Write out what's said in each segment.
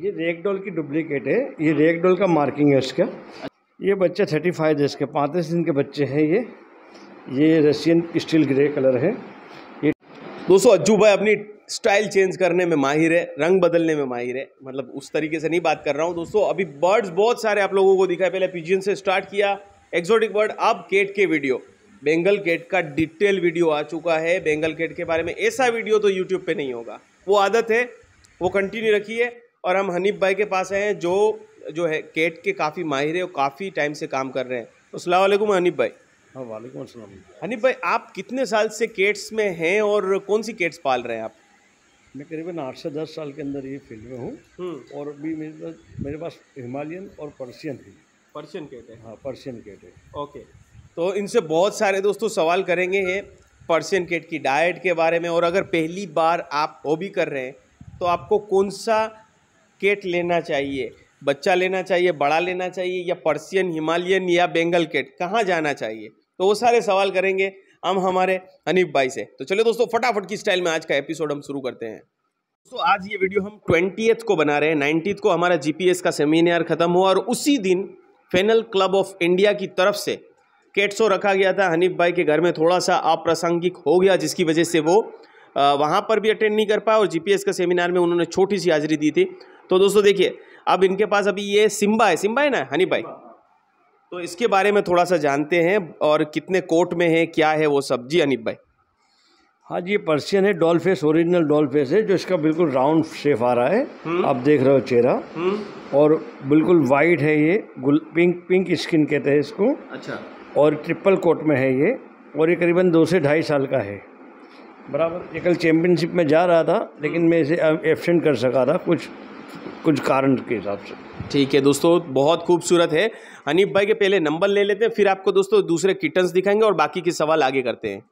ये डॉल की डुप्लीकेट है ये डॉल का मार्किंग है इसका ये बच्चे थर्टी फाइव डेज के पैंतीस दिन के बच्चे हैं ये ये रशियन स्टील ग्रे कलर है ये दोस्तों अज्जू भाई अपनी स्टाइल चेंज करने में माहिर है रंग बदलने में माहिर है मतलब उस तरीके से नहीं बात कर रहा हूँ दोस्तों अभी बर्ड्स बहुत सारे आप लोगों को दिखाए पहले पिजियन से स्टार्ट किया एक्जोटिक बर्ड अब केट के वीडियो बेंगल केट का डिटेल वीडियो आ चुका है बेंगल केट के बारे में ऐसा वीडियो तो यूट्यूब पर नहीं होगा वो आदत है वो कंटिन्यू रखिए और हम हनीफ भाई के पास आए हैं जो जो है केट के काफ़ी माहिर है और काफ़ी टाइम से काम कर रहे हैं तो सलामकुम हनीफ भाई हाँ वालेकुम अस्सलाम हनीफ भाई आप कितने साल से केट्स में हैं और कौन सी केट्स पाल रहे हैं आप मैं करीबन आठ से दस साल के अंदर ये फील्ड में हूँ हम्म। और अभी मेरे मेरे पास हिमालयन और पर्शियन है पर्शियन केट है हाँ पर्शियन केट है ओके तो इनसे बहुत सारे दोस्तों सवाल करेंगे हैं पर्शियन केट की डाइट के बारे में और अगर पहली बार आप हॉबी कर रहे हैं तो आपको कौन सा केट लेना चाहिए बच्चा लेना चाहिए बड़ा लेना चाहिए या पर्सियन हिमालयन या बेंगल केट कहाँ जाना चाहिए तो वो सारे सवाल करेंगे हम हमारे हनीफ भाई से तो चलिए दोस्तों फटाफट की स्टाइल में आज का एपिसोड हम शुरू करते हैं दोस्तों आज ये वीडियो हम ट्वेंटी को बना रहे हैं नाइन्टीथ को हमारा जीपीएस का सेमिनार खत्म हुआ और उसी दिन फेनल क्लब ऑफ इंडिया की तरफ से केट शो रखा गया था हनीफ भाई के घर में थोड़ा सा अप्रासंगिक हो गया जिसकी वजह से वो वहाँ पर भी अटेंड नहीं कर पाए और जीपीएस का सेमिनार में उन्होंने छोटी सी हाजिरी दी थी तो दोस्तों देखिए अब इनके पास अभी ये सिम्बा है सिम्बा है ना हनी भाई तो इसके बारे में थोड़ा सा जानते हैं और कितने कोट में है क्या है वो सब जी अनिप भाई हाँ जी ये पर्सियन है doll face original doll face है जो इसका बिल्कुल राउंड शेप आ रहा है हम्म। आप देख रहे हो चेहरा हम्म। और बिल्कुल वाइट है ये गुल पिंक पिंक स्किन कहते हैं इसको अच्छा और ट्रिपल कोट में है ये और ये करीबन दो से ढाई साल का है बराबर ये कल चैम्पियनशिप में जा रहा था लेकिन मैं इसे एबसेंट कर सका था कुछ कुछ कारण के हिसाब से ठीक है दोस्तों बहुत खूबसूरत है हनीफ भाई के पहले नंबर ले लेते हैं फिर आपको दोस्तों दूसरे किटन्स दिखाएंगे और बाकी के सवाल आगे करते हैं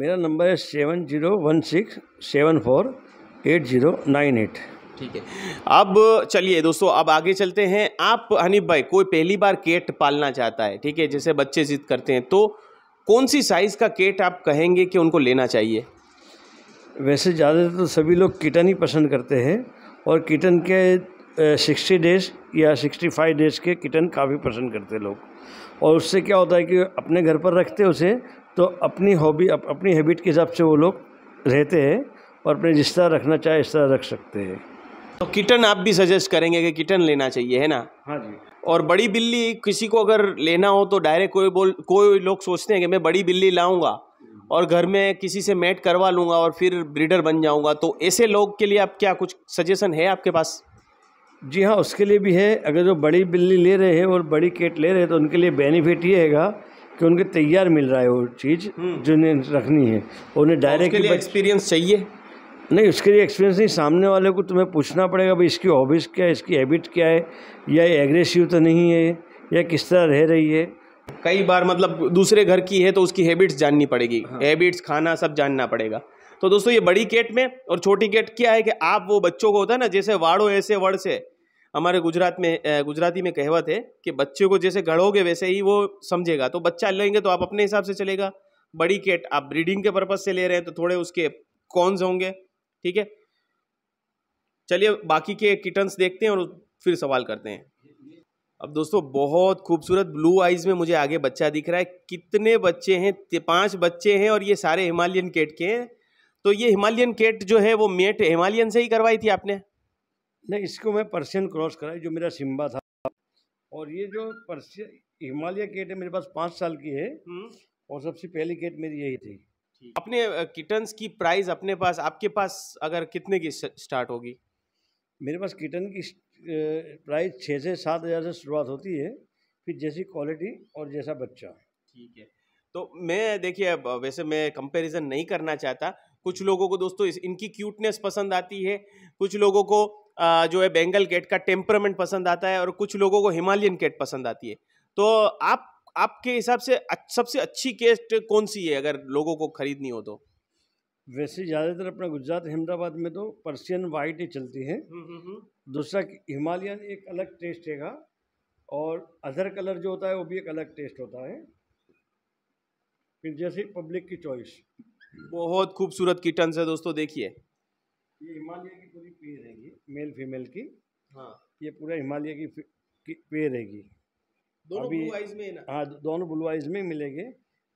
मेरा नंबर है seven zero one six seven four eight zero nine eight ठीक है अब चलिए दोस्तों अब आगे चलते हैं आप हनीफ भाई कोई पहली बार केट पालना चाहता है ठीक है जैसे बच्चे जिद करते हैं तो कौन सी साइज़ का केट आप कहेंगे कि उनको लेना चाहिए वैसे ज़्यादातर तो सभी लोग किटन ही पसंद करते हैं और किटन के सिक्सटी डेज़ या सिक्सटी फाइव डेज़ के किटन काफ़ी पसंद करते लोग और उससे क्या होता है कि अपने घर पर रखते उसे तो अपनी हॉबी अप, अपनी हैबिट के हिसाब से वो लोग रहते हैं और अपने जिस तरह रखना चाहे इस तरह रख सकते हैं तो किटन आप भी सजेस्ट करेंगे कि किटन लेना चाहिए है ना हाँ जी और बड़ी बिल्ली किसी को अगर लेना हो तो डायरेक्ट कोई बोल कोई लोग सोचते हैं कि मैं बड़ी बिल्ली लाऊंगा और घर में किसी से मेट करवा लूँगा और फिर ब्रीडर बन जाऊँगा तो ऐसे लोग के लिए आप क्या कुछ सजेशन है आपके पास जी हाँ उसके लिए भी है अगर जो बड़ी बिल्ली ले रहे हैं और बड़ी केट ले रहे हैं तो उनके लिए बेनिफिट ये हैगा कि उनके तैयार मिल रहा है वो चीज़ हम्म। जो उन्हें रखनी है उन्हें डायरेक्ट तो एक्सपीरियंस चाहिए नहीं उसके लिए एक्सपीरियंस नहीं सामने वाले को तुम्हें पूछना पड़ेगा भाई इसकी हॉबीज़ क्या है इसकी हैबिट क्या है या एग्रेसिव तो नहीं है या किस तरह रह रही है कई बार मतलब दूसरे घर की है तो उसकी हैबिट्स जाननी पड़ेगी हाँ। हैबिट्स खाना सब जानना पड़ेगा तो दोस्तों ये बड़ी केट में और छोटी केट क्या है कि आप वो बच्चों को होता है ना जैसे वाड़ो ऐसे वड़ से हमारे गुजरात में गुजराती में कहवत है कि बच्चे को जैसे गढ़ोगे वैसे ही वो समझेगा तो बच्चा लेंगे तो आप अपने हिसाब से चलेगा बड़ी केट आप ब्रीडिंग के पर्पज से ले रहे हैं तो थोड़े उसके कॉन्स होंगे ठीक है चलिए बाकी के किटन्स देखते हैं और फिर सवाल करते हैं अब दोस्तों बहुत खूबसूरत ब्लू आइज़ में मुझे आगे बच्चा दिख रहा है कितने बच्चे हैं पांच बच्चे हैं और ये सारे हिमालयन केट के हैं तो ये हिमालयन केट जो है वो मेट हिमालयन से ही करवाई थी आपने नहीं इसको मैं पर्शियन क्रॉस कराई जो मेरा सिम्बा था और ये जो पर्शियन हिमालय केट है मेरे पास पाँच साल की है हम्म। और सबसे पहली केट मेरी यही थी अपने किटन्स की प्राइस अपने पास आपके पास अगर कितने की स्टार्ट होगी मेरे पास किटन की प्राइस छः से सात हज़ार से शुरुआत होती है फिर जैसी क्वालिटी और जैसा बच्चा ठीक है तो मैं देखिए अब वैसे मैं कंपैरिजन नहीं करना चाहता कुछ लोगों को दोस्तों इस इनकी क्यूटनेस पसंद आती है कुछ लोगों को जो है बेंगल गेट का टेम्परामेंट पसंद आता है और कुछ लोगों को हिमालयन गेट पसंद आती है तो आप आपके हिसाब से सबसे अच्छी केस्ट कौन सी है अगर लोगों को खरीदनी हो तो वैसे ज़्यादातर अपना गुजरात अहमदाबाद में तो पर्सियन वाइट ही चलती है हम्म, हम्म, हम्म। दूसरा हिमालयन एक अलग टेस्ट है और अदर कलर जो होता है वो भी एक अलग टेस्ट होता है फिर जैसे पब्लिक की चॉइस बहुत खूबसूरत किटन है दोस्तों देखिए ये हिमालय की पूरी पेयर है मेल फीमेल की हाँ ये पूरा हिमालय की, की रहेगी दोनों ब्लू आइज में ना हाँ दोनों ब्लू आइज में मिलेंगे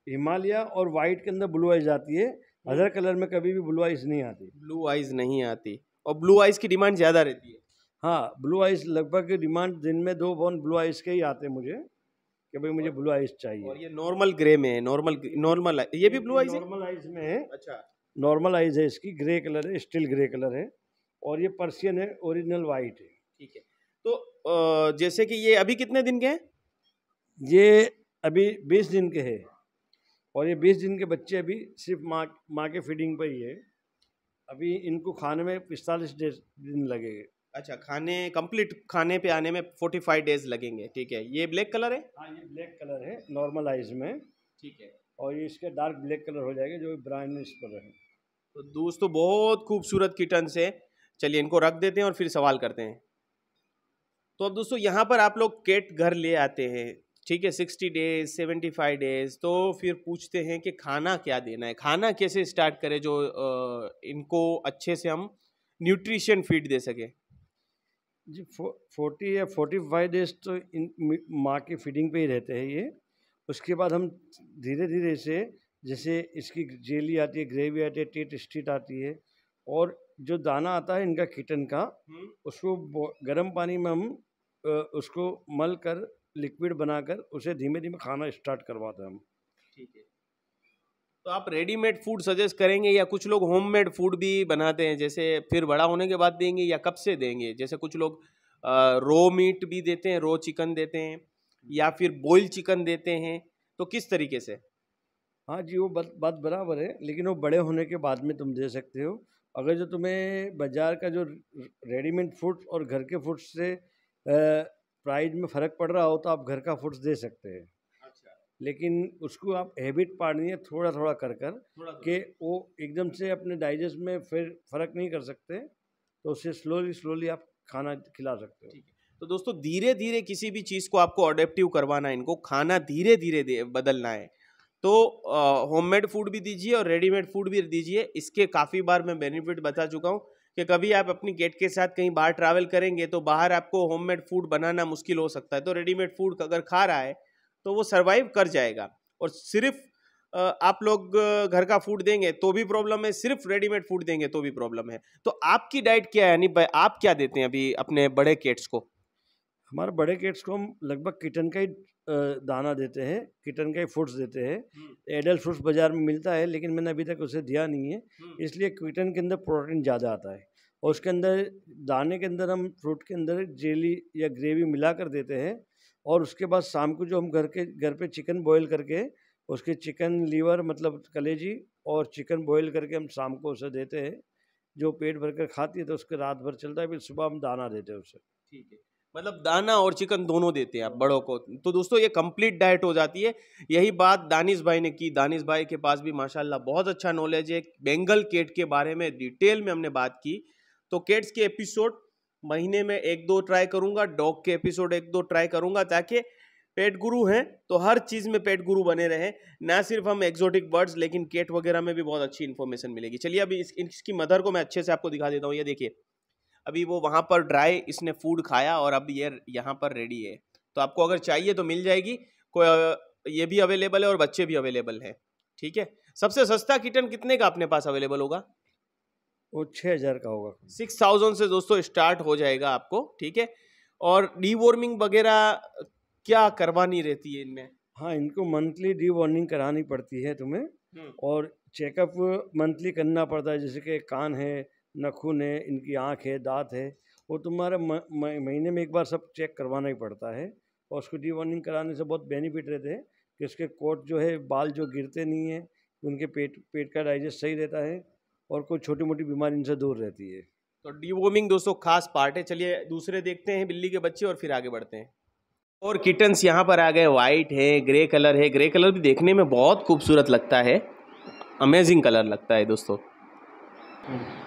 हिमालय और वाइट के अंदर ब्लू आइज आती है अदर कलर में कभी भी ब्लू आइज नहीं आती ब्लू आइज नहीं आती और ब्लू आइज की डिमांड ज़्यादा रहती है हाँ ब्लू आइस लगभग डिमांड दिन में दो बॉन ब्लू आइस के ही आते हैं मुझे कि भाई मुझे ब्लू आइस चाहिए और ये नॉर्मल ग्रे में है नॉर्मल नॉर्मल ये भी ब्लू आइस नॉर्मल आइस में है अच्छा नॉर्मल आइस है इसकी ग्रे कलर है स्टील ग्रे कलर है और ये पर्सियन है ओरिजिनल वाइट है ठीक है तो जैसे कि ये अभी कितने दिन के हैं ये अभी बीस दिन के है और ये बीस दिन के बच्चे अभी सिर्फ माँ माँ के फीडिंग पर ही है अभी इनको खाने में पिस्तालीस दिन लगेगा अच्छा खाने कंप्लीट खाने पे आने में फोर्टी फाइव डेज लगेंगे ठीक है ये ब्लैक कलर है हाँ ये ब्लैक कलर है नॉर्मल आइज में ठीक है और ये इसके डार्क ब्लैक कलर हो जाएगा जो ब्राइनिश कलर है तो दोस्तों बहुत खूबसूरत किटन से चलिए इनको रख देते हैं और फिर सवाल करते हैं तो अब दोस्तों यहाँ पर आप लोग केट घर ले आते हैं ठीक है sixty days seventy five days तो फिर पूछते हैं कि खाना क्या देना है खाना कैसे स्टार्ट करें जो इनको अच्छे से हम न्यूट्रिशन फीड दे सकें जी फो फोर्टी या फोर्टी फाइव डेज तो इन माँ की फीडिंग पे ही रहते हैं ये उसके बाद हम धीरे धीरे से जैसे इसकी जेली आती है ग्रेवी आती है टेट स्टीट आती है और जो दाना आता है इनका कीटन का हम्म। उसको गर्म पानी में हम उसको मल कर लिक्विड बनाकर उसे धीमे धीमे खाना स्टार्ट करवाते हैं हम तो आप रेडीमेड फूड सजेस्ट करेंगे या कुछ लोग होममेड फूड भी बनाते हैं जैसे फिर बड़ा होने के बाद देंगे या कब से देंगे जैसे कुछ लोग रो मीट भी देते हैं रो चिकन देते हैं या फिर बॉयल चिकन देते हैं तो किस तरीके से हाँ जी वो बात बात बराबर है लेकिन वो बड़े होने के बाद में तुम दे सकते हो अगर जो तुम्हें बाज़ार का जो रेडीमेड फूड और घर के फूड से प्राइस में फ़र्क पड़ रहा हो तो आप घर का फूड्स दे सकते हैं लेकिन उसको आप हैबिट पाड़नी है थोड़ा थोड़ा कर कर के वो एकदम से अपने डाइजेस्ट में फिर फ़र्क नहीं कर सकते तो उससे स्लोली स्लोली आप खाना खिला सकते हो तो दोस्तों धीरे धीरे किसी भी चीज़ को आपको अडेप्टिव करवाना है इनको खाना धीरे धीरे बदलना है तो होममेड फूड भी दीजिए और रेडीमेड फूड भी दीजिए इसके काफ़ी बार मैं बेनिफिट बता चुका हूँ कि कभी आप अपनी गेट के साथ कहीं बाहर ट्रैवल करेंगे तो बाहर आपको होममेड फूड बनाना मुश्किल हो सकता है तो रेडीमेड फूड अगर खा रहा है तो वो सर्वाइव कर जाएगा और सिर्फ आप लोग घर का फूड देंगे तो भी प्रॉब्लम है सिर्फ रेडीमेड फूड देंगे तो भी प्रॉब्लम है तो आपकी डाइट क्या है यानी आप क्या देते हैं अभी अपने बड़े केट्स को हमारे बड़े केट्स को हम लगभग किटन का ही दाना देते हैं किटन का ही फ्रूट्स देते हैं एडल्ट फ्रूट्स बाज़ार में मिलता है लेकिन मैंने अभी तक उसे दिया नहीं है हम्म। इसलिए किटन के अंदर प्रोटीन ज़्यादा आता है और उसके अंदर दाने के अंदर हम फ्रूट के अंदर जेली या ग्रेवी मिला कर देते हैं और उसके बाद शाम को जो हम घर के घर पे चिकन बॉईल करके उसके चिकन लीवर मतलब कलेजी और चिकन बॉईल करके हम शाम को उसे देते हैं जो पेट भर कर खाती है तो उसके रात भर चलता है फिर सुबह हम दाना देते हैं उसे ठीक है मतलब दाना और चिकन दोनों देते हैं आप बड़ों को तो दोस्तों ये कंप्लीट डाइट हो जाती है यही बात दानिश भाई ने की दानिश भाई के पास भी माशाल्लाह बहुत अच्छा नॉलेज है बेंगल केट के बारे में डिटेल में हमने बात की तो केट्स के एपिसोड महीने में एक दो ट्राई करूँगा डॉग के एपिसोड एक दो ट्राई करूँगा ताकि पेट गुरु हैं तो हर चीज़ में पेट गुरु बने रहे ना सिर्फ हम एक्जोटिक बर्ड्स लेकिन केट वगैरह में भी बहुत अच्छी इन्फॉर्मेशन मिलेगी चलिए अभी इस, इसकी मदर को मैं अच्छे से आपको दिखा देता हूँ ये देखिए अभी वो वहाँ पर ड्राई इसने फूड खाया और अब ये यहाँ पर रेडी है तो आपको अगर चाहिए तो मिल जाएगी कोई ये भी अवेलेबल है और बच्चे भी अवेलेबल हैं ठीक है सबसे सस्ता किटन कितने का अपने पास अवेलेबल होगा वो छः हज़ार का होगा सिक्स थाउजेंड से दोस्तों स्टार्ट हो जाएगा आपको ठीक है और डीवॉर्मिंग वगैरह क्या करवानी रहती है इनमें हाँ इनको मंथली डीवॉर्मिंग करानी पड़ती है तुम्हें हम्म। और चेकअप मंथली करना पड़ता है जैसे कि कान है नखून है इनकी आँख है दांत है वो तुम्हारा महीने में एक बार सब चेक करवाना ही पड़ता है और उसको डीवॉर्मिंग कराने से बहुत बेनिफिट रहते हैं कि उसके कोट जो है बाल जो गिरते नहीं हैं उनके पेट पेट का डाइजेस्ट सही रहता है और कोई छोटी मोटी बीमारी इनसे दूर रहती है तो डीवोमिंग दोस्तों खास पार्ट है चलिए दूसरे देखते हैं बिल्ली के बच्चे और फिर आगे बढ़ते हैं और किटन्स यहाँ पर आ गए वाइट है ग्रे कलर है ग्रे कलर भी देखने में बहुत खूबसूरत लगता है अमेजिंग कलर लगता है दोस्तों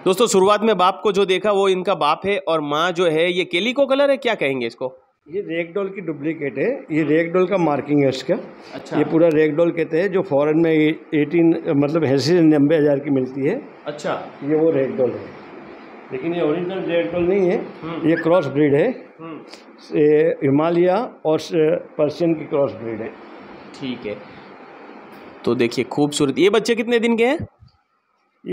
दोस्तों शुरुआत में बाप को जो देखा वो इनका बाप है और माँ जो है ये केलिको कलर है क्या कहेंगे इसको ये डॉल की डुप्लीकेट है ये डॉल का मार्किंग है इसका अच्छा ये पूरा डॉल कहते हैं जो फॉरेन में एटीन मतलब हैसी नब्बे हज़ार की मिलती है अच्छा ये वो डॉल है लेकिन ये ओरिजिनल डॉल नहीं है हम्म। ये क्रॉस ब्रीड है हम्म। ये हिमालय और पर्शियन की क्रॉस ब्रीड है ठीक है तो देखिए खूबसूरत ये बच्चे कितने दिन के हैं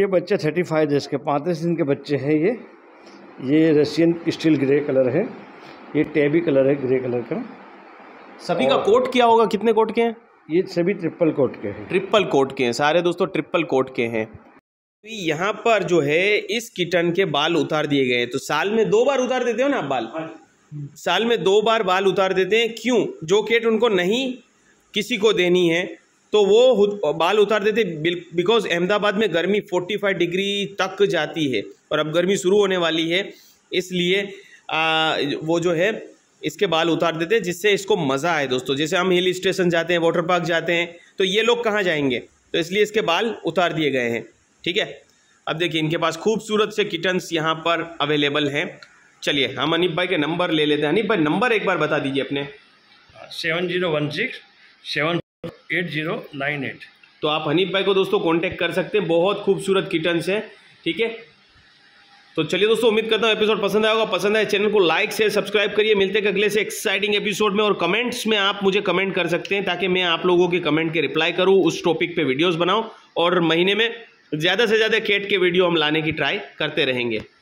ये बच्चे थर्टी फाइव डेज के पैंतीस दिन के बच्चे हैं ये ये रशियन स्टील ग्रे कलर है ये टैबी कलर है ग्रे कलर का सभी का कोट क्या होगा कितने कोट के हैं ये सभी ट्रिपल कोट के हैं ट्रिपल कोट के हैं सारे दोस्तों ट्रिपल कोट के हैं तो यहाँ पर जो है इस किटन के बाल उतार दिए गए हैं तो साल में दो बार उतार देते हो ना आप बाल हाँ साल में दो बार बाल उतार देते हैं क्यों जो किट उनको नहीं किसी को देनी है तो वो बाल उतार देते बिकॉज अहमदाबाद में गर्मी 45 डिग्री तक जाती है और अब गर्मी शुरू होने वाली है इसलिए आ, वो जो है इसके बाल उतार देते हैं जिससे इसको मज़ा आए दोस्तों जैसे हम हिल स्टेशन जाते हैं वाटर पार्क जाते हैं तो ये लोग कहाँ जाएंगे तो इसलिए इसके बाल उतार दिए गए हैं ठीक है अब देखिए इनके पास खूबसूरत से किटन्स यहाँ पर अवेलेबल हैं चलिए हम अनिप भाई के नंबर ले लेते हैं अनिप भाई नंबर एक बार बता दीजिए अपने seven zero one six seven eight zero nine eight तो आप हनीफ भाई को दोस्तों कांटेक्ट कर सकते हैं बहुत खूबसूरत किटन्स हैं ठीक है तो चलिए दोस्तों उम्मीद करता हूँ एपिसोड पसंद आया होगा पसंद आए चैनल को लाइक से सब्सक्राइब करिए मिलते हैं अगले से एक्साइटिंग एपिसोड में और कमेंट्स में आप मुझे कमेंट कर सकते हैं ताकि मैं आप लोगों के कमेंट के रिप्लाई करूँ उस टॉपिक पे वीडियोस बनाऊँ और महीने में ज़्यादा से ज़्यादा केट के वीडियो हम लाने की ट्राई करते रहेंगे